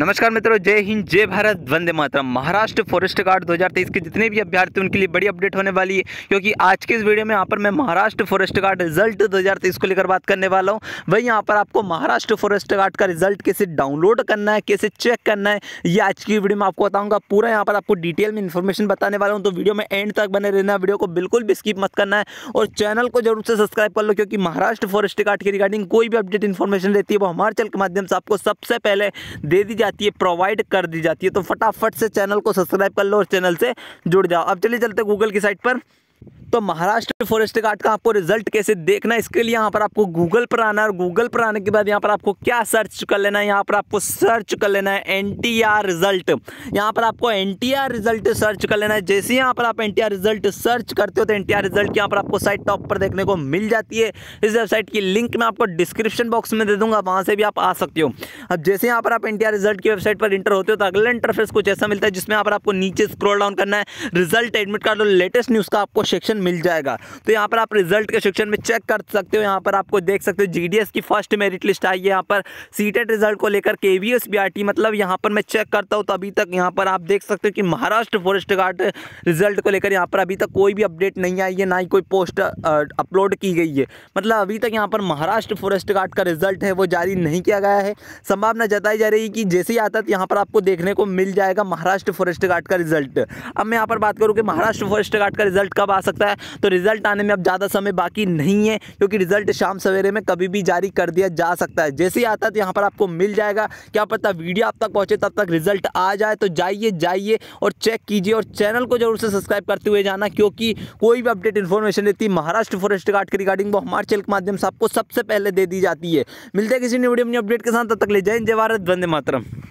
नमस्कार मित्रों जय हिंद जय भारत वंदे मातरम महाराष्ट्र फॉरेस्ट गार्ड 2023 के जितने भी अभ्यर्थी उनके लिए बड़ी अपडेट होने वाली है क्योंकि आज के इस वीडियो में यहाँ पर मैं महाराष्ट्र फॉरेस्ट गार्ड रिजल्ट 2023 को लेकर बात करने वाला हूँ वही यहाँ पर आपको महाराष्ट्र फॉरेस्ट गार्ड का रिजल्ट कैसे डाउनलोड करना है कैसे चेक करना है ये आज की वीडियो में आपको बताऊँगा पूरा यहाँ पर आपको डिटेल में इन्फॉर्मेशन बताने वाला हूँ तो वीडियो में एंड तक बने रहना वीडियो को बिल्कुल भी स्किप मत करना है और चैनल को जरूर से सब्सक्राइब कर लो क्योंकि महाराष्ट्र फॉरेस्ट गार्ड की रिगार्डिंग कोई भी अपडेट इन्फॉर्मेशन रहती है वो हमारे चैनल के माध्यम से आपको सबसे पहले दे दी जाए जाती है प्रोवाइड कर दी जाती है तो फटाफट से चैनल को सब्सक्राइब कर लो और चैनल से जुड़ जाओ अब चलिए चलते गूगल की साइट पर तो महाराष्ट्र फॉरेस्ट गार्ड का आपको रिजल्ट कैसे देखना इसके लिए यहाँ पर आपको गूगल पर आना है और गूगल पर आने के बाद यहाँ पर आपको क्या सर्च कर लेना है यहाँ पर आपको सर्च कर लेना है एन रिजल्ट यहाँ पर आपको एन रिजल्ट सर्च कर लेना है जैसे यहाँ पर आप एन रिजल्ट सर्च करते हो तो एन रिजल्ट यहाँ पर आपको साइट टॉप पर देखने को मिल जाती है इस वेबसाइट की लिंक मैं आपको डिस्क्रिप्शन बॉक्स में दे दूंगा वहाँ से भी आप आ सकते हो अब जैसे यहाँ पर आप एन रिजल्ट की वेबसाइट पर इंटर होते हो तो अगला इंटरफेस कुछ ऐसा मिलता है जिसमें यहाँ पर आपको नीचे स्क्रोल डाउन करना है रिजल्ट एडमिट कार्ड और लेटेस्ट न्यूज़ का आपको सेक्शन ऑप्शन मिल जाएगा तो यहाँ पर आप रिजल्ट के सेक्शन में चेक कर सकते हो यहाँ पर आपको देख सकते हो जीडीएस की फर्स्ट मेरिट लिस्ट आई है यहाँ पर सीटेट रिजल्ट को लेकर के वी मतलब यहाँ पर मैं चेक करता हूँ तो अभी तक यहाँ पर आप देख सकते हो कि महाराष्ट्र फॉरेस्ट गार्ड रिजल्ट को लेकर यहाँ पर अभी तक कोई भी अपडेट नहीं आई है ना ही कोई पोस्ट अपलोड की गई है मतलब अभी तक यहाँ पर महाराष्ट्र फॉरेस्ट गार्ड का रिजल्ट है वो जारी नहीं किया गया है संभावना जताई जा रही है कि जैसे ही आता तो यहाँ पर आपको देखने को मिल जाएगा महाराष्ट्र फॉरेस्ट गार्ड का रिजल्ट अब मैं यहाँ पर बात करूँ कि महाराष्ट्र फॉरेस्ट गार्ड का रिजल्ट कब आ सकता है सकता है तो रिजल्ट आने में अब ज़्यादा समय बाकी नहीं है क्योंकि रिजल्ट शाम सवेरे में कभी भी जारी कर दिया जा सकता है जैसे ही आता है तो यहाँ पर आपको मिल जाएगा क्या पता वीडियो आप तक पहुँचे तब तक रिजल्ट आ जाए तो जाइए जाइए और चेक कीजिए और चैनल को जरूर से सब्सक्राइब करते हुए जाना क्योंकि कोई भी अपडेट इन्फॉर्मेशन देती महाराष्ट्र फॉरेस्ट गार्ड की रिगार्डिंग वो हमारे चैनल के माध्यम से आपको सबसे पहले दे दी जाती है मिलते हैं किसी ने वीडियो अपडेट के साथ तब तक ले जय जय भारत वंदे मातरम